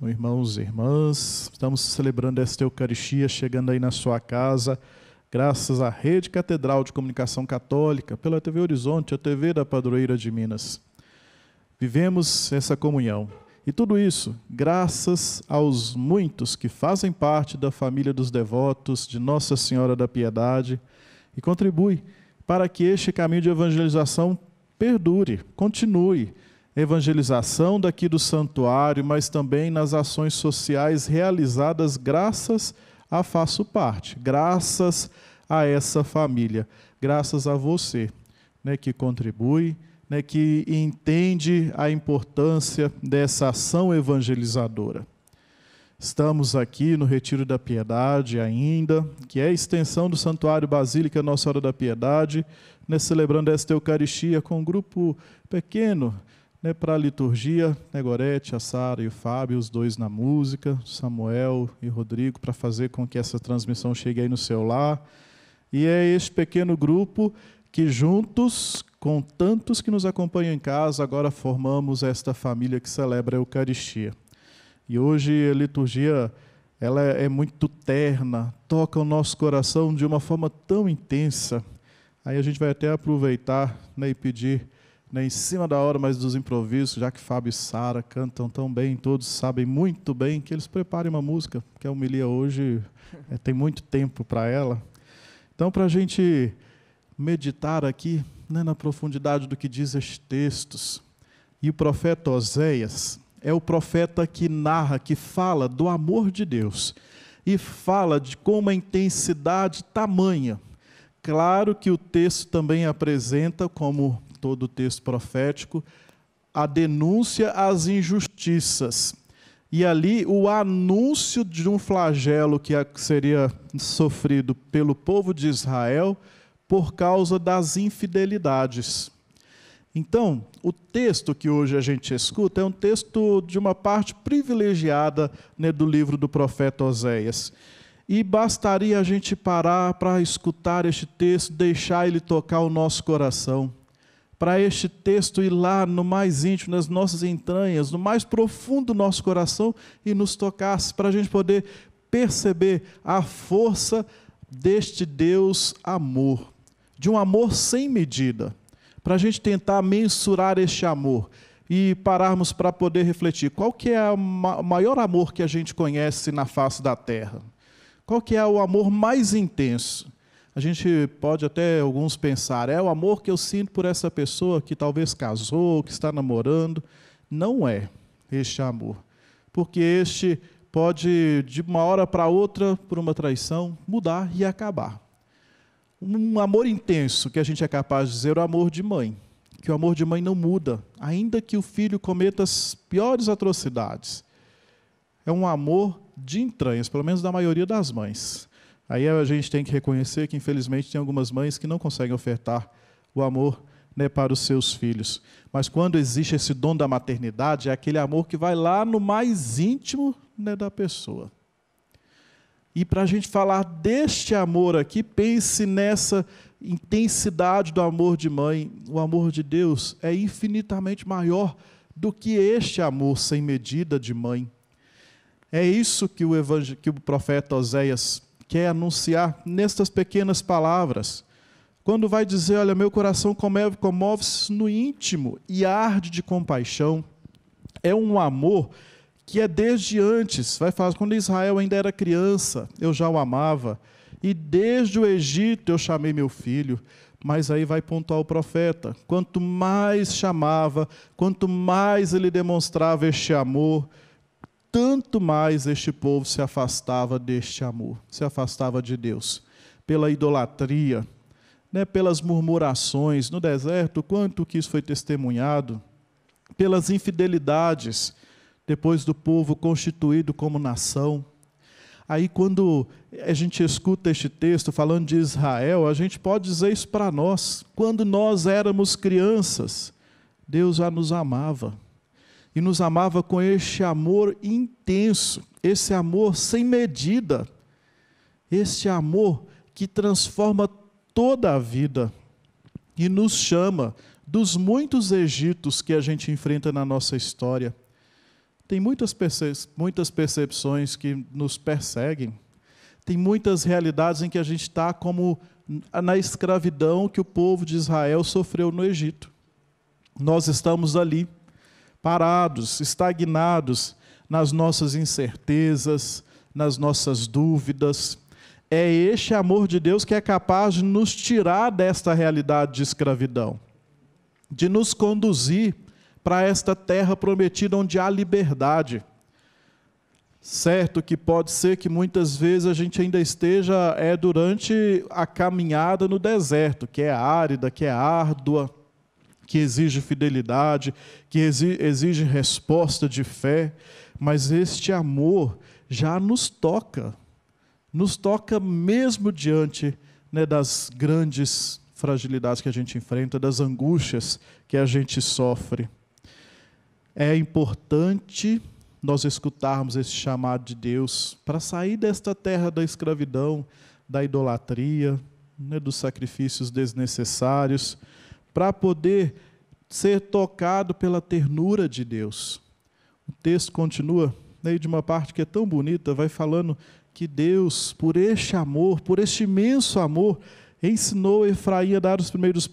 Então, irmãos e irmãs, estamos celebrando esta Eucaristia, chegando aí na sua casa, graças à Rede Catedral de Comunicação Católica, pela TV Horizonte, a TV da Padroeira de Minas. Vivemos essa comunhão. E tudo isso graças aos muitos que fazem parte da família dos devotos de Nossa Senhora da Piedade e contribui para que este caminho de evangelização perdure, continue evangelização daqui do santuário, mas também nas ações sociais realizadas graças a Faço Parte, graças a essa família, graças a você né, que contribui, né, que entende a importância dessa ação evangelizadora. Estamos aqui no Retiro da Piedade ainda, que é a extensão do Santuário Basílica Nossa Hora da Piedade, né, celebrando esta Eucaristia com um grupo pequeno né, para a liturgia, né, Gorete, a Sara e o Fábio, os dois na música, Samuel e Rodrigo, para fazer com que essa transmissão chegue aí no seu lar. E é este pequeno grupo que juntos, com tantos que nos acompanham em casa, agora formamos esta família que celebra a Eucaristia. E hoje a liturgia ela é muito terna, toca o nosso coração de uma forma tão intensa. Aí a gente vai até aproveitar né, e pedir né, em cima da hora, mas dos improvisos, já que Fábio e Sara cantam tão bem, todos sabem muito bem que eles preparem uma música, que a homilia hoje é, tem muito tempo para ela. Então, para a gente meditar aqui né, na profundidade do que diz estes textos, e o profeta Oséias é o profeta que narra, que fala do amor de Deus e fala de com uma intensidade tamanha. Claro que o texto também apresenta como todo o texto profético, a denúncia às injustiças. E ali o anúncio de um flagelo que seria sofrido pelo povo de Israel por causa das infidelidades. Então, o texto que hoje a gente escuta é um texto de uma parte privilegiada né, do livro do profeta Oséias. E bastaria a gente parar para escutar este texto, deixar ele tocar o nosso coração para este texto ir lá no mais íntimo, nas nossas entranhas, no mais profundo do nosso coração e nos tocasse, para a gente poder perceber a força deste Deus amor, de um amor sem medida, para a gente tentar mensurar este amor e pararmos para poder refletir qual que é o maior amor que a gente conhece na face da terra, qual que é o amor mais intenso a gente pode até alguns pensar, é o amor que eu sinto por essa pessoa que talvez casou, que está namorando. Não é este amor. Porque este pode, de uma hora para outra, por uma traição, mudar e acabar. Um amor intenso, que a gente é capaz de dizer, é o amor de mãe. Que o amor de mãe não muda, ainda que o filho cometa as piores atrocidades. É um amor de entranhas, pelo menos da maioria das mães. Aí a gente tem que reconhecer que, infelizmente, tem algumas mães que não conseguem ofertar o amor né, para os seus filhos. Mas quando existe esse dom da maternidade, é aquele amor que vai lá no mais íntimo né, da pessoa. E para a gente falar deste amor aqui, pense nessa intensidade do amor de mãe. O amor de Deus é infinitamente maior do que este amor sem medida de mãe. É isso que o, que o profeta Oséias quer anunciar nestas pequenas palavras. Quando vai dizer, olha, meu coração comove-se no íntimo e arde de compaixão, é um amor que é desde antes, vai falar, quando Israel ainda era criança, eu já o amava, e desde o Egito eu chamei meu filho. Mas aí vai pontuar o profeta: quanto mais chamava, quanto mais ele demonstrava este amor, tanto mais este povo se afastava deste amor, se afastava de Deus, pela idolatria, né, pelas murmurações no deserto, quanto que isso foi testemunhado, pelas infidelidades, depois do povo constituído como nação. Aí, quando a gente escuta este texto falando de Israel, a gente pode dizer isso para nós. Quando nós éramos crianças, Deus já nos amava e nos amava com este amor intenso, esse amor sem medida, este amor que transforma toda a vida e nos chama dos muitos Egitos que a gente enfrenta na nossa história. Tem muitas, perce muitas percepções que nos perseguem, tem muitas realidades em que a gente está como na escravidão que o povo de Israel sofreu no Egito. Nós estamos ali parados, estagnados nas nossas incertezas, nas nossas dúvidas. É este amor de Deus que é capaz de nos tirar desta realidade de escravidão, de nos conduzir para esta terra prometida onde há liberdade. Certo que pode ser que muitas vezes a gente ainda esteja é durante a caminhada no deserto, que é árida, que é árdua, que exige fidelidade, que exige resposta de fé, mas este amor já nos toca, nos toca mesmo diante né, das grandes fragilidades que a gente enfrenta, das angústias que a gente sofre. É importante nós escutarmos esse chamado de Deus para sair desta terra da escravidão, da idolatria, né, dos sacrifícios desnecessários para poder ser tocado pela ternura de Deus. O texto continua, aí de uma parte que é tão bonita, vai falando que Deus, por este amor, por este imenso amor, ensinou Efraim a dar os primeiros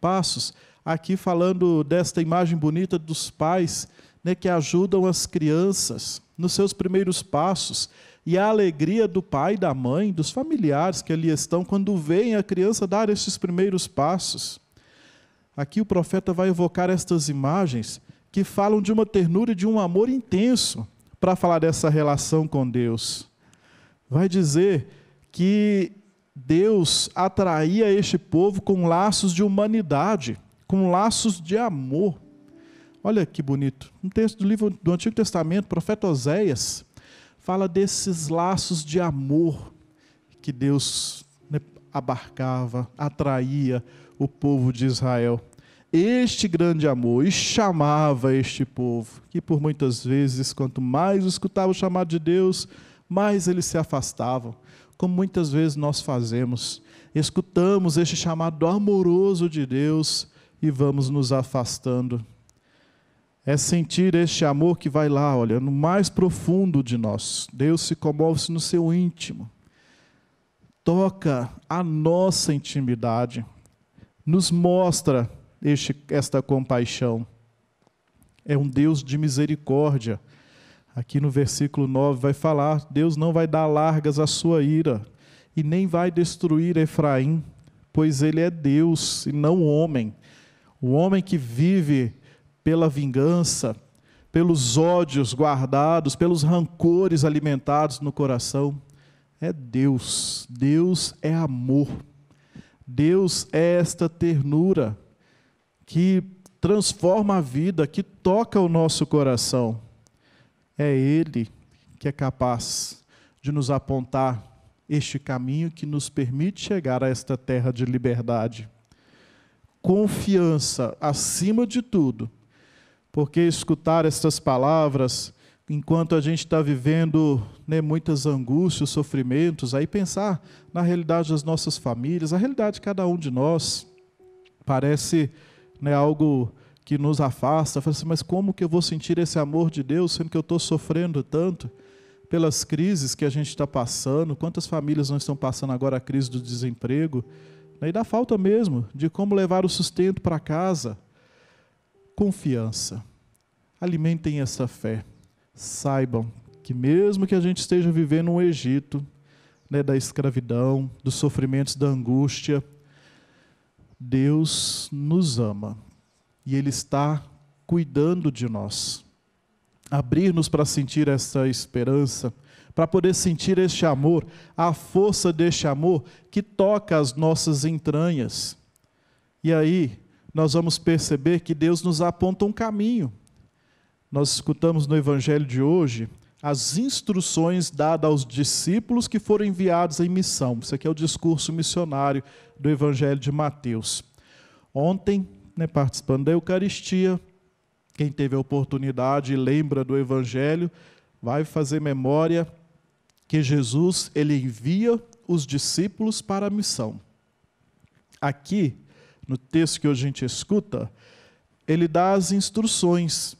passos. Aqui falando desta imagem bonita dos pais né, que ajudam as crianças nos seus primeiros passos. E a alegria do pai, da mãe, dos familiares que ali estão, quando veem a criança dar esses primeiros passos. Aqui o profeta vai evocar estas imagens que falam de uma ternura e de um amor intenso para falar dessa relação com Deus. Vai dizer que Deus atraía este povo com laços de humanidade, com laços de amor. Olha que bonito. Um texto do livro do Antigo Testamento, o profeta Oséias, fala desses laços de amor que Deus né, abarcava, atraía o povo de Israel este grande amor e chamava este povo, que por muitas vezes, quanto mais escutava o chamado de Deus, mais eles se afastavam, como muitas vezes nós fazemos. Escutamos este chamado amoroso de Deus e vamos nos afastando. É sentir este amor que vai lá, olha, no mais profundo de nós. Deus se comove no seu íntimo. Toca a nossa intimidade. Nos mostra este, esta compaixão. É um Deus de misericórdia. Aqui no versículo 9 vai falar: Deus não vai dar largas à sua ira, e nem vai destruir Efraim, pois ele é Deus e não homem. O homem que vive pela vingança, pelos ódios guardados, pelos rancores alimentados no coração, é Deus. Deus é amor. Deus é esta ternura que transforma a vida, que toca o nosso coração. É Ele que é capaz de nos apontar este caminho que nos permite chegar a esta terra de liberdade. Confiança acima de tudo, porque escutar estas palavras, enquanto a gente está vivendo né, muitas angústias, sofrimentos, aí pensar na realidade das nossas famílias, a realidade de cada um de nós, parece né, algo que nos afasta. Fala assim, mas como que eu vou sentir esse amor de Deus, sendo que eu estou sofrendo tanto pelas crises que a gente está passando? Quantas famílias não estão passando agora a crise do desemprego? Né, e da falta mesmo de como levar o sustento para casa. Confiança. Alimentem essa fé. Saibam que, mesmo que a gente esteja vivendo um Egito, né, da escravidão, dos sofrimentos da angústia, Deus nos ama e Ele está cuidando de nós. Abrir-nos para sentir essa esperança, para poder sentir este amor, a força deste amor que toca as nossas entranhas. E aí nós vamos perceber que Deus nos aponta um caminho. Nós escutamos no Evangelho de hoje as instruções dadas aos discípulos que foram enviados em missão. Isso aqui é o discurso missionário do Evangelho de Mateus. Ontem, né, participando da Eucaristia, quem teve a oportunidade e lembra do Evangelho, vai fazer memória que Jesus ele envia os discípulos para a missão. Aqui, no texto que hoje a gente escuta, ele dá as instruções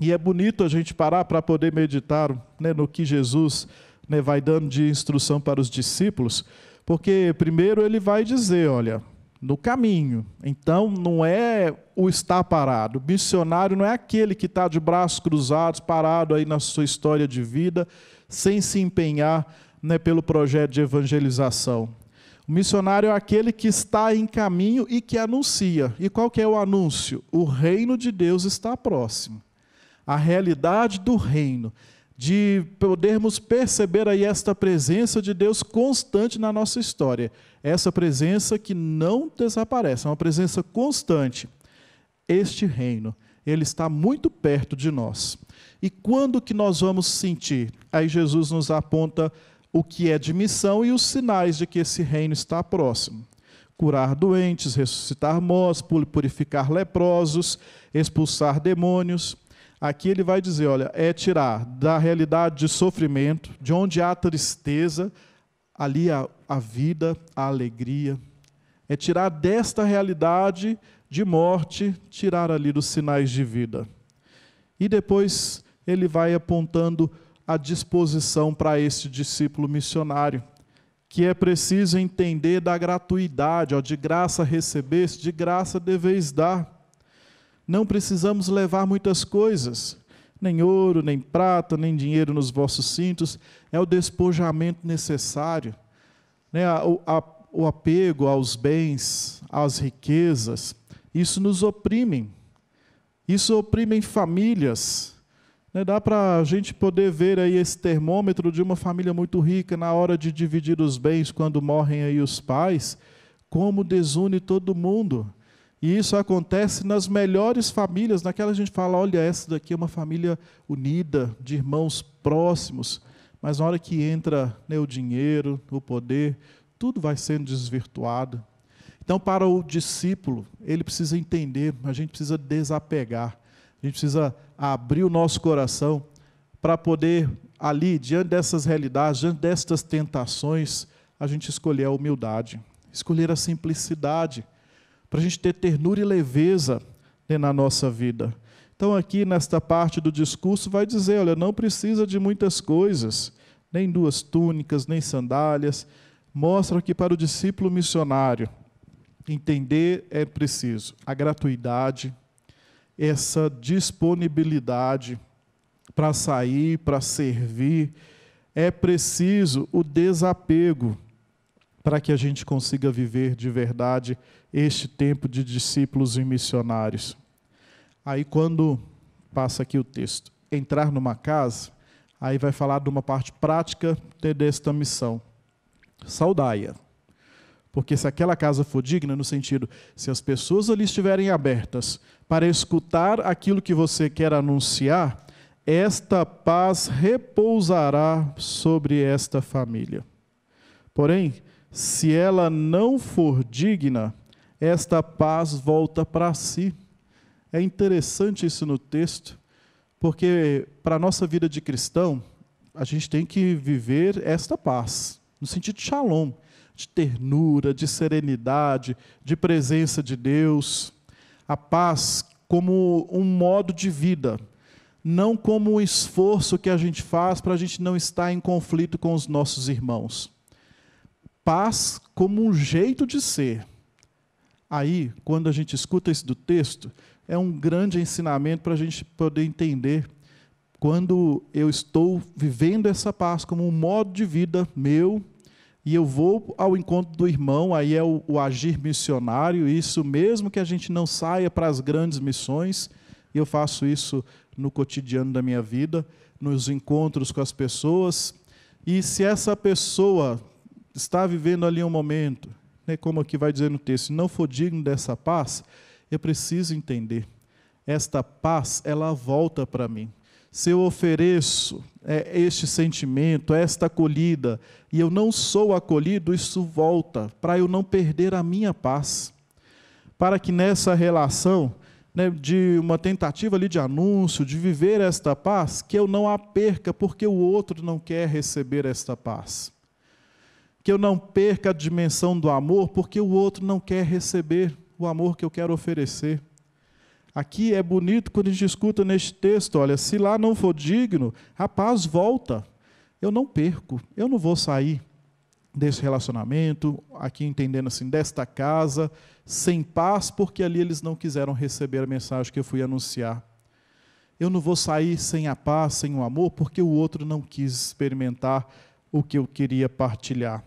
e é bonito a gente parar para poder meditar né, no que Jesus né, vai dando de instrução para os discípulos, porque primeiro ele vai dizer: olha, no caminho. Então, não é o estar parado. O missionário não é aquele que está de braços cruzados, parado aí na sua história de vida, sem se empenhar né, pelo projeto de evangelização. O missionário é aquele que está em caminho e que anuncia. E qual que é o anúncio? O reino de Deus está próximo a realidade do reino, de podermos perceber aí esta presença de Deus constante na nossa história. Essa presença que não desaparece, é uma presença constante. Este reino, ele está muito perto de nós. E quando que nós vamos sentir? Aí Jesus nos aponta o que é de missão e os sinais de que esse reino está próximo. Curar doentes, ressuscitar mortos, purificar leprosos, expulsar demônios. Aqui ele vai dizer: olha, é tirar da realidade de sofrimento, de onde há tristeza, ali a, a vida, a alegria. É tirar desta realidade de morte, tirar ali dos sinais de vida. E depois ele vai apontando a disposição para este discípulo missionário, que é preciso entender da gratuidade, ó, de graça recebeste, de graça deveis dar. Não precisamos levar muitas coisas, nem ouro, nem prata, nem dinheiro nos vossos cintos, é o despojamento necessário. Né? O, a, o apego aos bens, às riquezas, isso nos oprime. Isso oprime famílias. Né? Dá para a gente poder ver aí esse termômetro de uma família muito rica na hora de dividir os bens quando morrem aí os pais, como desune todo mundo e isso acontece nas melhores famílias, naquela a gente fala, olha, essa daqui é uma família unida, de irmãos próximos. Mas na hora que entra né, o dinheiro, o poder, tudo vai sendo desvirtuado. Então, para o discípulo, ele precisa entender, a gente precisa desapegar, a gente precisa abrir o nosso coração para poder, ali, diante dessas realidades, diante destas tentações, a gente escolher a humildade, escolher a simplicidade para a gente ter ternura e leveza né, na nossa vida. Então, aqui nesta parte do discurso, vai dizer: olha, não precisa de muitas coisas, nem duas túnicas, nem sandálias. Mostra que para o discípulo missionário entender é preciso a gratuidade, essa disponibilidade para sair, para servir. É preciso o desapego para que a gente consiga viver de verdade este tempo de discípulos e missionários. Aí, quando passa aqui o texto, entrar numa casa, aí vai falar de uma parte prática desta missão. Saudai-a. Porque se aquela casa for digna, no sentido, se as pessoas ali estiverem abertas para escutar aquilo que você quer anunciar, esta paz repousará sobre esta família. Porém, se ela não for digna, esta paz volta para si. É interessante isso no texto, porque para a nossa vida de cristão, a gente tem que viver esta paz, no sentido de shalom, de ternura, de serenidade, de presença de Deus. A paz como um modo de vida, não como um esforço que a gente faz para a gente não estar em conflito com os nossos irmãos paz como um jeito de ser. Aí, quando a gente escuta isso do texto, é um grande ensinamento para a gente poder entender quando eu estou vivendo essa paz como um modo de vida meu e eu vou ao encontro do irmão, aí é o, o agir missionário, isso mesmo que a gente não saia para as grandes missões, eu faço isso no cotidiano da minha vida, nos encontros com as pessoas. E se essa pessoa está vivendo ali um momento, né, como aqui vai dizer no texto, não for digno dessa paz, eu preciso entender. Esta paz, ela volta para mim. Se eu ofereço é, este sentimento, esta acolhida, e eu não sou acolhido, isso volta, para eu não perder a minha paz. Para que nessa relação né, de uma tentativa ali de anúncio, de viver esta paz, que eu não a perca, porque o outro não quer receber esta paz que eu não perca a dimensão do amor, porque o outro não quer receber o amor que eu quero oferecer. Aqui é bonito quando a gente escuta neste texto: olha, se lá não for digno, a paz volta. Eu não perco, eu não vou sair desse relacionamento, aqui entendendo assim, desta casa, sem paz, porque ali eles não quiseram receber a mensagem que eu fui anunciar. Eu não vou sair sem a paz, sem o amor, porque o outro não quis experimentar o que eu queria partilhar.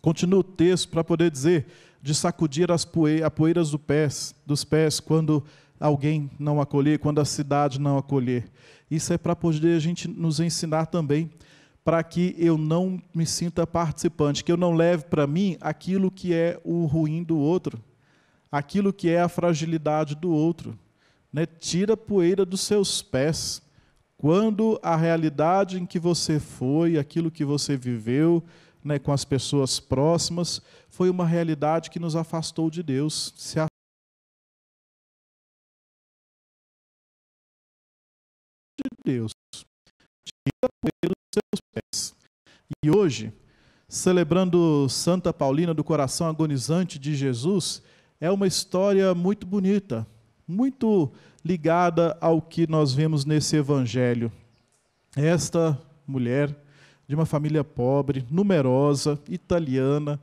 Continua o texto para poder dizer de sacudir as poeiras, as poeiras pés, dos pés quando alguém não acolher, quando a cidade não acolher. Isso é para poder a gente nos ensinar também, para que eu não me sinta participante, que eu não leve para mim aquilo que é o ruim do outro, aquilo que é a fragilidade do outro. Né? Tira a poeira dos seus pés. Quando a realidade em que você foi, aquilo que você viveu, né, com as pessoas próximas, foi uma realidade que nos afastou de Deus, se afastou de Deus, tira pelos seus pés. E hoje, celebrando Santa Paulina do coração agonizante de Jesus, é uma história muito bonita, muito ligada ao que nós vemos nesse evangelho. Esta mulher, de uma família pobre, numerosa, italiana,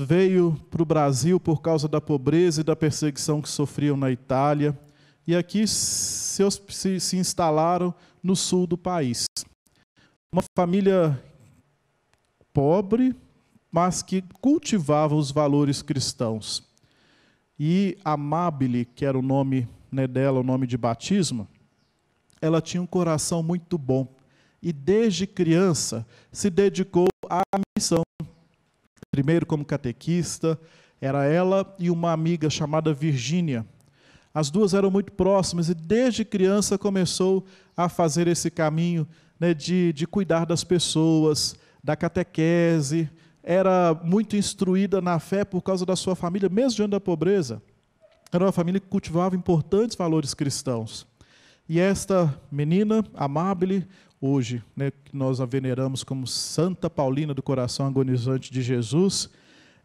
veio para o Brasil por causa da pobreza e da perseguição que sofriam na Itália, e aqui se, se, se instalaram no sul do país. Uma família pobre, mas que cultivava os valores cristãos. E Amabile, que era o nome né, dela, o nome de batismo, ela tinha um coração muito bom e desde criança se dedicou à missão. Primeiro como catequista, era ela e uma amiga chamada Virgínia. As duas eram muito próximas e desde criança começou a fazer esse caminho né, de, de cuidar das pessoas, da catequese. Era muito instruída na fé por causa da sua família, mesmo diante da pobreza. Era uma família que cultivava importantes valores cristãos. E esta menina, amável hoje, né, que nós a veneramos como Santa Paulina do Coração Agonizante de Jesus,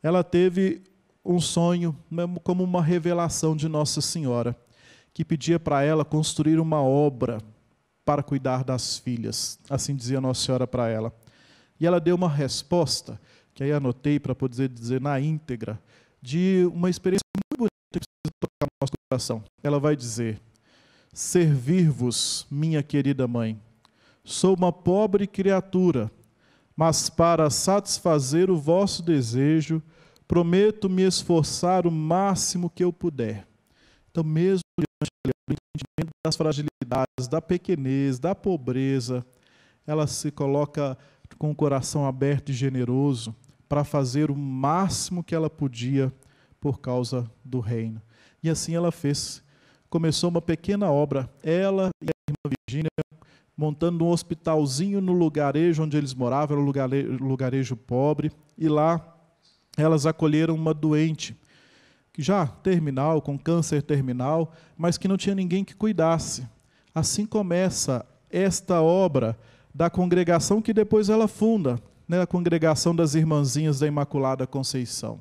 ela teve um sonho, né, como uma revelação de Nossa Senhora, que pedia para ela construir uma obra para cuidar das filhas. Assim dizia Nossa Senhora para ela. E ela deu uma resposta, que aí anotei para poder dizer na íntegra, de uma experiência muito bonita que precisa tocar no nosso coração. Ela vai dizer: Servir-vos, minha querida mãe, Sou uma pobre criatura, mas para satisfazer o vosso desejo, prometo me esforçar o máximo que eu puder. Então, mesmo diante do entendimento das fragilidades, da pequenez, da pobreza, ela se coloca com o coração aberto e generoso para fazer o máximo que ela podia por causa do reino. E assim ela fez. Começou uma pequena obra, ela e a irmã Virgínia montando um hospitalzinho no lugarejo onde eles moravam, era um lugarejo, lugarejo pobre, e lá elas acolheram uma doente, que já terminal, com câncer terminal, mas que não tinha ninguém que cuidasse. Assim começa esta obra da congregação que depois ela funda, né, a congregação das Irmãzinhas da Imaculada Conceição.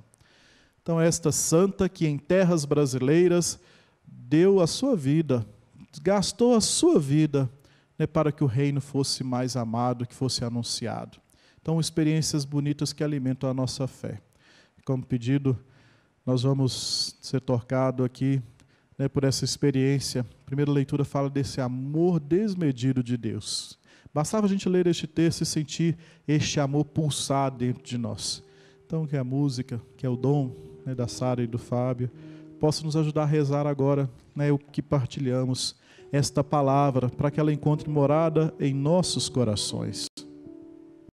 Então, esta santa que em terras brasileiras deu a sua vida, gastou a sua vida né, para que o reino fosse mais amado, que fosse anunciado. Então, experiências bonitas que alimentam a nossa fé. Como pedido, nós vamos ser tocado aqui né, por essa experiência. A primeira leitura fala desse amor desmedido de Deus. Bastava a gente ler este texto e sentir este amor pulsar dentro de nós. Então, que a música, que é o dom né, da Sara e do Fábio, possa nos ajudar a rezar agora né, o que partilhamos esta palavra para que ela encontre morada em nossos corações.